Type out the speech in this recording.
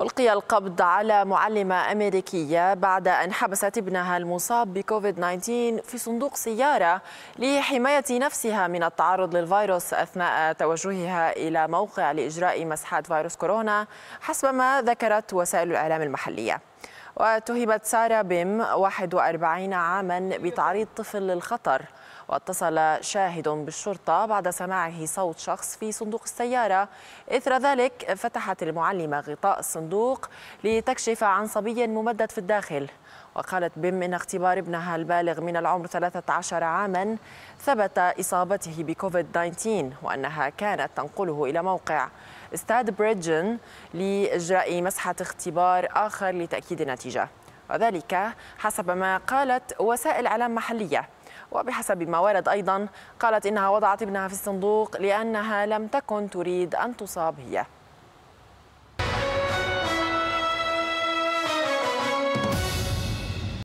ألقي القبض على معلمة أمريكية بعد أن حبست ابنها المصاب بكوفيد 19 في صندوق سيارة لحماية نفسها من التعرض للفيروس أثناء توجهها إلى موقع لإجراء مسحات فيروس كورونا حسب ما ذكرت وسائل الإعلام المحلية واتهمت سارة بيم 41 عاما بتعريض طفل للخطر واتصل شاهد بالشرطة بعد سماعه صوت شخص في صندوق السيارة إثر ذلك فتحت المعلمة غطاء الصندوق لتكشف عن صبي ممدد في الداخل وقالت بيم إن اختبار ابنها البالغ من العمر 13 عاما ثبت إصابته بكوفيد 19 وأنها كانت تنقله إلى موقع استاد بريدجن لإجراء مسحة اختبار آخر لتأكيد النتيجة وذلك حسب ما قالت وسائل إعلام محلية وبحسب ما ورد أيضا قالت إنها وضعت ابنها في الصندوق لأنها لم تكن تريد أن تصاب هي